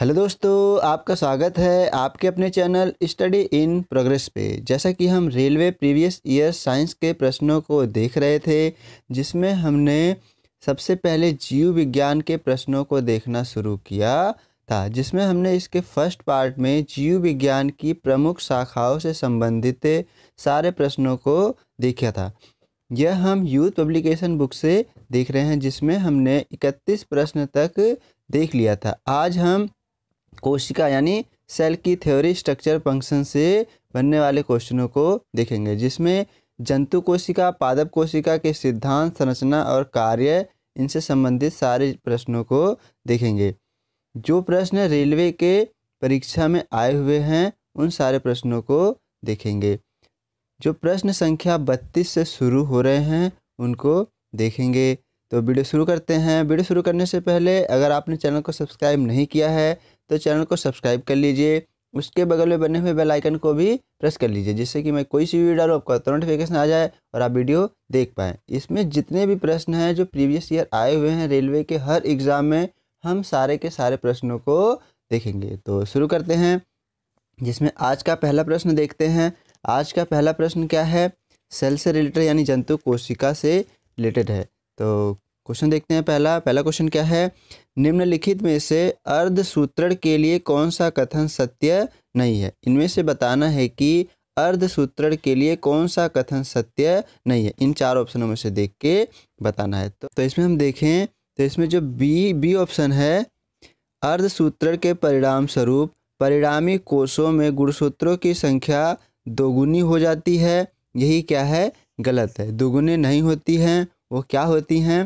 hello दोस्तों आपका स्वागत है आपके अपने चैनल स्टडी इन प्रोग्रेस पे जैसा कि हम रेलवे प्रीवियस ईयर साइंस के प्रश्नों को देख रहे थे जिसमें हमने सबसे पहले जीव विज्ञान के प्रश्नों को देखना शुरू किया था जिसमें हमने इसके फर्स्ट पार्ट में जीव विज्ञान की प्रमुख शाखाओं से संबंधित सारे प्रश्नों को देखा था यह हम यूथ पब्लिकेशन बुक से देख रहे हैं जिसमें हमने इकतीस प्रश्न तक देख लिया था आज हम कोशिका यानी सेल की थ्योरी स्ट्रक्चर फंक्शन से बनने वाले क्वेश्चनों को देखेंगे जिसमें जंतु कोशिका पादप कोशिका के सिद्धांत संरचना और कार्य इनसे संबंधित सारे प्रश्नों को देखेंगे जो प्रश्न रेलवे के परीक्षा में आए हुए हैं उन सारे प्रश्नों को देखेंगे जो प्रश्न संख्या बत्तीस से शुरू हो रहे हैं उनको देखेंगे तो वीडियो शुरू करते हैं वीडियो शुरू करने से पहले अगर आपने चैनल को सब्सक्राइब नहीं किया है तो चैनल को सब्सक्राइब कर लीजिए उसके बगल में बने हुए बेल आइकन को भी प्रेस कर लीजिए जिससे कि मैं कोई सी वीडियो डालूँ आपका तो नोटिफिकेशन आ जाए और आप वीडियो देख पाएँ इसमें जितने भी प्रश्न हैं जो प्रीवियस ईयर आए हुए हैं रेलवे के हर एग्ज़ाम में हम सारे के सारे प्रश्नों को देखेंगे तो शुरू करते हैं जिसमें आज का पहला प्रश्न देखते हैं आज का पहला प्रश्न क्या है सेल से रिलेटेड यानी जंतु कोशिका से रिलेटेड है तो क्वेश्चन देखते हैं पहला पहला क्वेश्चन क्या है निम्नलिखित में से अर्ध सूत्रण के लिए कौन सा कथन सत्य नहीं है इनमें से बताना है कि अर्ध सूत्रण के लिए कौन सा कथन सत्य नहीं है इन चार ऑप्शनों में से देख के बताना है तो, तो इसमें हम देखें तो इसमें जो बी बी ऑप्शन है अर्ध सूत्रण के परिणाम स्वरूप परिणामी कोषों में गुणसूत्रों की संख्या दोगुनी हो जाती है यही क्या है गलत है दोगुनी नहीं होती हैं वो क्या होती हैं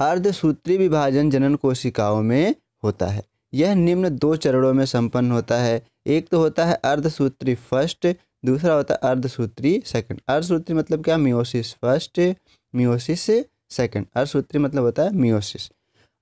अर्धसूत्री विभाजन जनन कोशिकाओं में होता है यह निम्न दो चरणों में संपन्न होता है एक तो होता है अर्धसूत्री फर्स्ट दूसरा होता है अर्धसूत्री सेकंड अर्धसूत्री मतलब क्या मियोसिस फर्स्ट मियोसिस सेकंड अर्धसूत्री मतलब होता है मियोसिस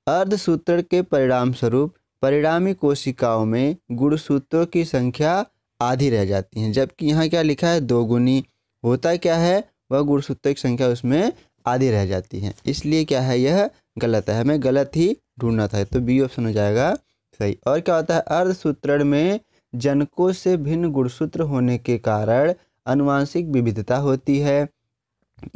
अर्धसूत्र के परिणाम स्वरूप परिणामी कोशिकाओं में गुणसूत्रों की संख्या आधी रह जाती है जबकि यहाँ क्या लिखा है दोगुनी होता क्या है वह गुणसूत्रों की संख्या उसमें आधी रह जाती हैं इसलिए क्या है यह गलत है हमें गलत ही ढूंढना था तो बी ऑप्शन हो जाएगा सही और क्या होता है अर्धसूत्रण में जनकों से भिन्न गुणसूत्र होने के कारण अनुवांशिक विविधता होती है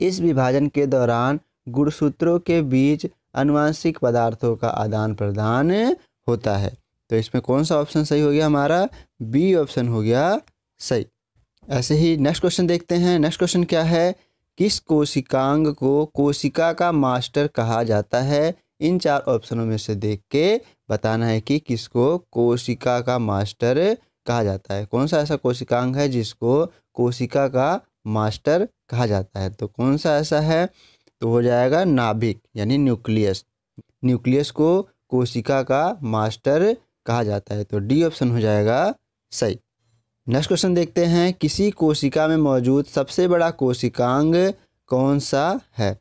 इस विभाजन के दौरान गुणसूत्रों के बीच अनुवांशिक पदार्थों का आदान प्रदान होता है तो इसमें कौन सा ऑप्शन सही हो गया हमारा बी ऑप्शन हो गया सही ऐसे ही नेक्स्ट क्वेश्चन देखते हैं नेक्स्ट क्वेश्चन क्या है किस कोशिकांग को कोशिका का मास्टर कहा जाता है इन चार ऑप्शनों में से देख के बताना है कि किसको कोशिका का मास्टर कहा जाता है कौन सा ऐसा कोशिकांग है जिसको कोशिका का मास्टर कहा जाता है तो कौन सा ऐसा है तो हो जाएगा नाभिक यानी न्यूक्लियस न्यूक्लियस को कोशिका का मास्टर कहा जाता है तो डी ऑप्शन हो जाएगा सही नेक्स्ट क्वेश्चन देखते हैं किसी कोशिका में मौजूद सबसे बड़ा कोशिकांग कौन सा है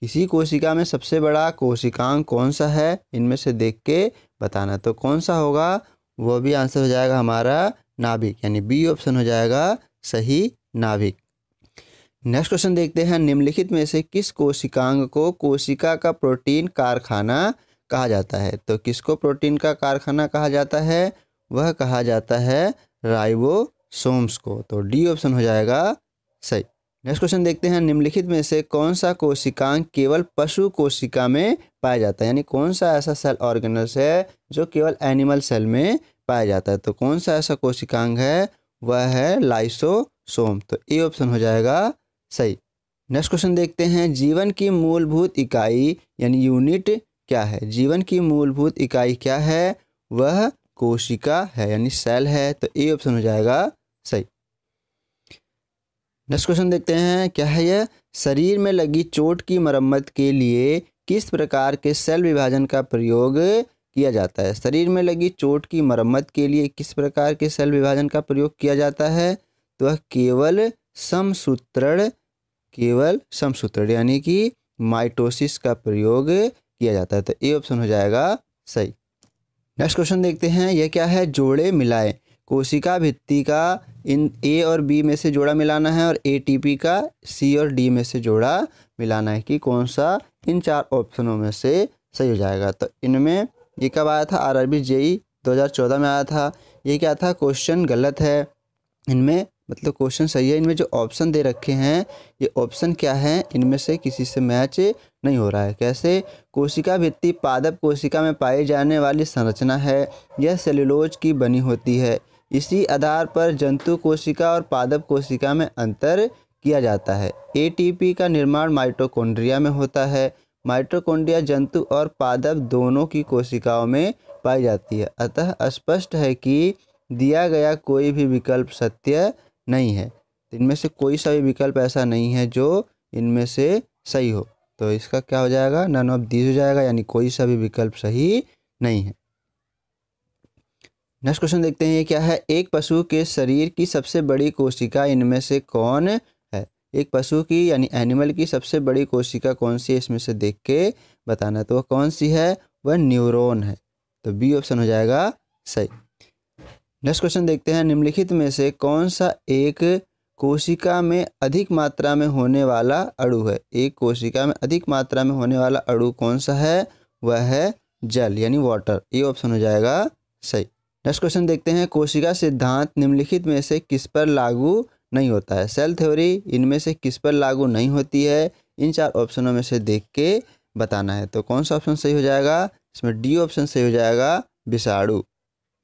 किसी कोशिका में सबसे बड़ा कोशिकांग कौन सा है इनमें से देख के बताना तो कौन सा होगा वो भी आंसर हो जाएगा हमारा नाभिक यानी बी ऑप्शन हो जाएगा सही नाभिक नेक्स्ट क्वेश्चन देखते हैं निम्नलिखित में से किस कोशिकांग को कोशिका का प्रोटीन कारखाना कहा जाता है तो किसको प्रोटीन का कारखाना कहा जाता है वह कहा जाता है राइबोसोम्स को तो डी ऑप्शन हो जाएगा सही नेक्स्ट क्वेश्चन देखते हैं निम्नलिखित में से कौन सा कोशिकांग केवल पशु कोशिका में पाया जाता है यानी कौन सा ऐसा सेल ऑर्गेनल्स है जो केवल एनिमल सेल में पाया जाता है तो कौन सा ऐसा कोशिकांग है वह है लाइसोसोम तो ए ऑप्शन हो जाएगा सही नेक्स्ट क्वेश्चन देखते हैं जीवन की मूलभूत इकाई यानी यूनिट क्या है जीवन की मूलभूत इकाई क्या है वह कोशिका है यानी सेल है तो ए ऑप्शन हो जाएगा सही नेक्स्ट क्वेश्चन देखते हैं क्या है यह शरीर में लगी चोट की मरम्मत के लिए किस प्रकार के सेल विभाजन का प्रयोग किया जाता है शरीर में लगी चोट की मरम्मत के लिए किस प्रकार के सेल विभाजन का प्रयोग किया जाता है तो वह केवल समसूत्रण केवल समसूत्रण यानी कि माइटोसिस का प्रयोग किया जाता है तो ए ऑप्शन हो जाएगा सही नेक्स्ट क्वेश्चन देखते हैं यह क्या है जोड़े मिलाए कोशिका भित्ति का इन ए और बी में से जोड़ा मिलाना है और ए टी पी का सी और डी में से जोड़ा मिलाना है कि कौन सा इन चार ऑप्शनों में से सही हो जाएगा तो इनमें ये कब आया था आर आर बी जेई दो हज़ार चौदह में आया था ये क्या था क्वेश्चन गलत है इनमें मतलब क्वेश्चन सही है इनमें जो ऑप्शन दे रखे हैं ये ऑप्शन क्या है इनमें से किसी से मैच नहीं हो रहा है कैसे कोशिका भित्ति पादप कोशिका में पाई जाने वाली संरचना है यह सेलुलोज की बनी होती है इसी आधार पर जंतु कोशिका और पादप कोशिका में अंतर किया जाता है एटीपी का निर्माण माइटोकॉन्ड्रिया में होता है माइट्रोकोन्ड्रिया जंतु और पादप दोनों की कोशिकाओं में पाई जाती है अतः स्पष्ट है कि दिया गया कोई भी विकल्प सत्य नहीं है तो इनमें से कोई सा भी विकल्प ऐसा नहीं है जो इनमें से सही हो तो इसका क्या हो जाएगा नन ऑफ दीज हो जाएगा यानी कोई सा भी विकल्प सही नहीं है नेक्स्ट क्वेश्चन देखते हैं ये क्या है एक पशु के शरीर की सबसे बड़ी कोशिका इनमें से कौन है एक पशु की यानी एनिमल की सबसे बड़ी कोशिका कौन सी है इसमें से देख के बताना तो वह कौन सी है वह न्यूरोन है तो बी ऑप्शन हो जाएगा सही नेक्स्ट क्वेश्चन देखते हैं निम्नलिखित में से कौन सा एक कोशिका में अधिक मात्रा में होने वाला अड़ू है एक कोशिका में अधिक मात्रा में होने वाला अड़ू कौन सा है वह है जल यानी वाटर ये ऑप्शन हो जाएगा सही नेक्स्ट क्वेश्चन देखते हैं कोशिका सिद्धांत निम्नलिखित में से किस पर लागू नहीं होता है सेल थ्योरी इनमें से किस पर लागू नहीं होती है इन चार ऑप्शनों में से देख के बताना है तो कौन सा ऑप्शन सही हो जाएगा इसमें डी ऑप्शन सही हो जाएगा विषाणु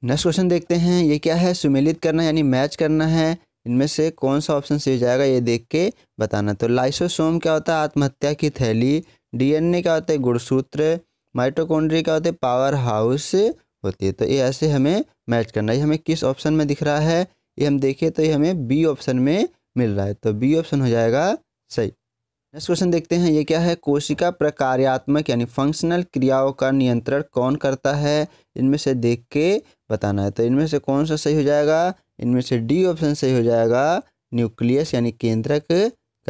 नेक्स्ट क्वेश्चन देखते हैं ये क्या है सुमेलित करना यानी मैच करना है इनमें से कौन सा ऑप्शन सही जाएगा ये देख के बताना तो लाइसोसोम क्या होता है आत्महत्या की थैली डीएनए क्या होता है गुणसूत्र माइटोकॉन्ड्रिया क्या होता है पावर हाउस होती है तो ये ऐसे हमें मैच करना है हमें किस ऑप्शन में दिख रहा है ये हम देखें तो ये हमें बी ऑप्शन में मिल रहा है तो बी ऑप्शन हो जाएगा सही नेक्स्ट क्वेश्चन देखते हैं ये क्या है कोशिका प्रकार्यात्मक यानी फंक्शनल क्रियाओं का नियंत्रण कौन करता है इनमें से देख के बताना है तो इनमें से कौन सा सही हो जाएगा इनमें से डी ऑप्शन सही हो जाएगा न्यूक्लियस यानी केंद्रक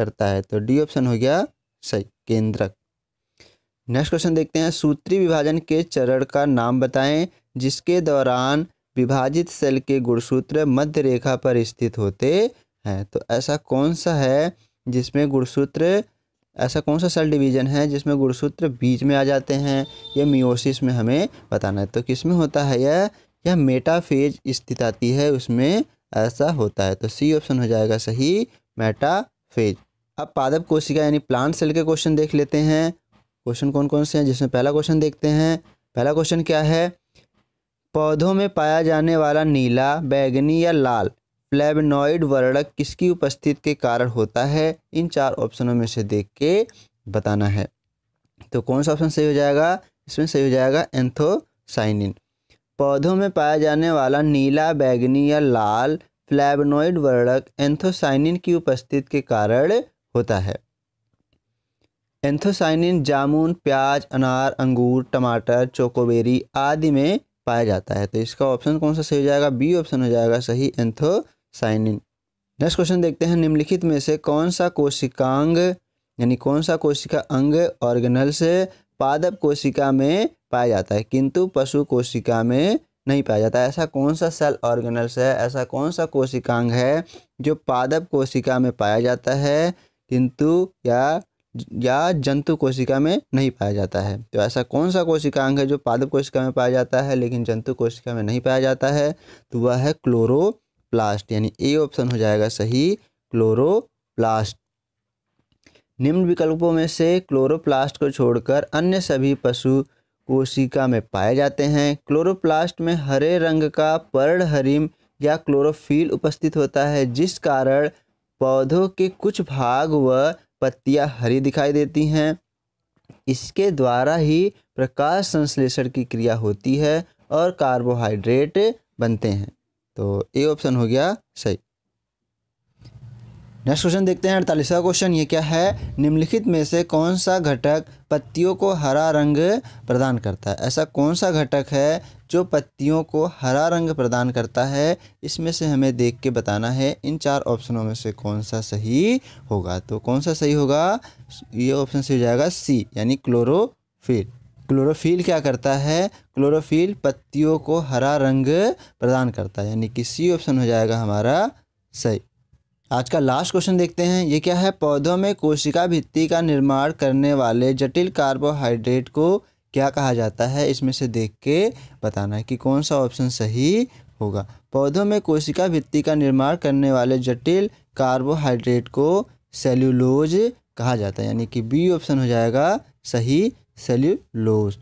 करता है तो डी ऑप्शन हो गया सही केंद्रक नेक्स्ट क्वेश्चन देखते हैं सूत्री विभाजन के चरण का नाम बताएं जिसके दौरान विभाजित सेल के गुणसूत्र मध्य रेखा पर स्थित होते हैं तो ऐसा कौन सा है जिसमें गुणसूत्र ऐसा कौन सा सेल डिवीज़न है जिसमें गुणसूत्र बीज में आ जाते हैं यह मियोसिस में हमें बताना है तो किस में होता है यह यह मेटाफेज स्थित आती है उसमें ऐसा होता है तो सी ऑप्शन हो जाएगा सही मेटाफेज अब पादप कोशिका यानी प्लांट सेल के क्वेश्चन देख लेते हैं क्वेश्चन कौन कौन से हैं जिसमें पहला क्वेश्चन देखते हैं पहला क्वेश्चन क्या है पौधों में पाया जाने वाला नीला बैगनी या लाल फ्लैवनॉइड वर्णक किसकी उपस्थिति के कारण होता है इन चार ऑप्शनों में से देख के बताना है तो कौन सा ऑप्शन सही हो जाएगा इसमें सही हो जाएगा एंथोसाइनिन पौधों में पाया जाने वाला नीला बैगनी या लाल फ्लैबनोइड वर्णक एंथोसाइनिन की उपस्थिति के कारण होता है एंथोसाइनिन जामुन प्याज अनार अंगूर टमाटर चोकोबेरी आदि में पाया जाता है तो इसका ऑप्शन कौन सा सही हो जाएगा बी ऑप्शन हो जाएगा सही anthocyanin next question देखते हैं निम्नलिखित में से कौन सा कोशिकांग यानी कौन सा कोशिका अंग ऑर्गेनल से पादप कोशिका में पाया जाता है किंतु पशु कोशिका में नहीं पाया जाता है ऐसा कौन सा सेल ऑर्गेनल्स है ऐसा कौन सा कोशिकांग है जो पादप कोशिका में पाया जाता है किंतु या या जंतु कोशिका में नहीं पाया जाता है तो ऐसा कौन सा कोशिकांग है जो पादप कोशिका में पाया जाता है लेकिन जंतु कोशिका में नहीं पाया जाता है तो वह है क्लोरो क्लोरोप्लास्ट यानी ए ऑप्शन हो जाएगा सही क्लोरोप्लास्ट निम्न विकल्पों में से क्लोरोप्लास्ट को छोड़कर अन्य सभी पशु कोशिका में पाए जाते हैं क्लोरोप्लास्ट में हरे रंग का हरिम या क्लोरोफिल उपस्थित होता है जिस कारण पौधों के कुछ भाग व पत्तियां हरी दिखाई देती हैं इसके द्वारा ही प्रकाश संश्लेषण की क्रिया होती है और कार्बोहाइड्रेट बनते हैं तो ए ऑप्शन हो गया सही नेक्स्ट क्वेश्चन देखते हैं अड़तालीसवा क्वेश्चन ये क्या है निम्नलिखित में से कौन सा घटक पत्तियों को हरा रंग प्रदान करता है ऐसा कौन सा घटक है जो पत्तियों को हरा रंग प्रदान करता है इसमें से हमें देख के बताना है इन चार ऑप्शनों में से कौन सा सही होगा तो कौन सा सही होगा ये ऑप्शन सही हो जाएगा सी यानी क्लोरोफिल क्लोरोफिल क्या करता है क्लोरोफिल पत्तियों को हरा रंग प्रदान करता है यानी कि सी ऑप्शन हो जाएगा हमारा सही आज का लास्ट क्वेश्चन देखते हैं ये क्या है पौधों में कोशिका भित्ति का निर्माण करने वाले जटिल कार्बोहाइड्रेट को क्या कहा जाता है इसमें से देख के बताना है कि कौन सा ऑप्शन सही होगा पौधों में कोशिका भित्ति का निर्माण करने वाले जटिल कार्बोहाइड्रेट को सेल्यूलोज कहा जाता है यानी कि बी ऑप्शन हो जाएगा सही सेल्यूलोज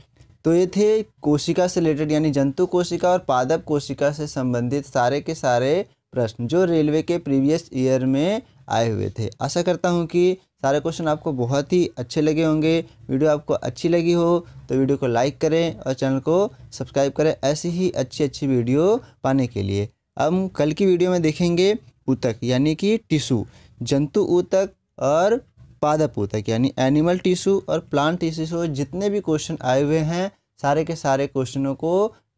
तो ये थे कोशिका से रिलेटेड यानी जंतु कोशिका और पादप कोशिका से संबंधित सारे के सारे प्रश्न जो रेलवे के प्रीवियस ईयर में आए हुए थे आशा करता हूँ कि सारे क्वेश्चन आपको बहुत ही अच्छे लगे होंगे वीडियो आपको अच्छी लगी हो तो वीडियो को लाइक करें और चैनल को सब्सक्राइब करें ऐसी ही अच्छी अच्छी वीडियो पाने के लिए हम कल की वीडियो में देखेंगे ऊतक यानी कि टिशू जंतु ऊतक और पादप ऊतक यानी एनिमल टिश्यू और प्लांट टिश्यू जितने भी क्वेश्चन आए हुए हैं सारे के सारे क्वेश्चनों को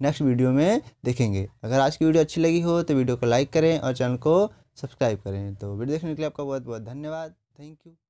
नेक्स्ट वीडियो में देखेंगे अगर आज की वीडियो अच्छी लगी हो तो वीडियो को लाइक करें और चैनल को सब्सक्राइब करें तो वीडियो देखने के लिए आपका बहुत बहुत धन्यवाद थैंक यू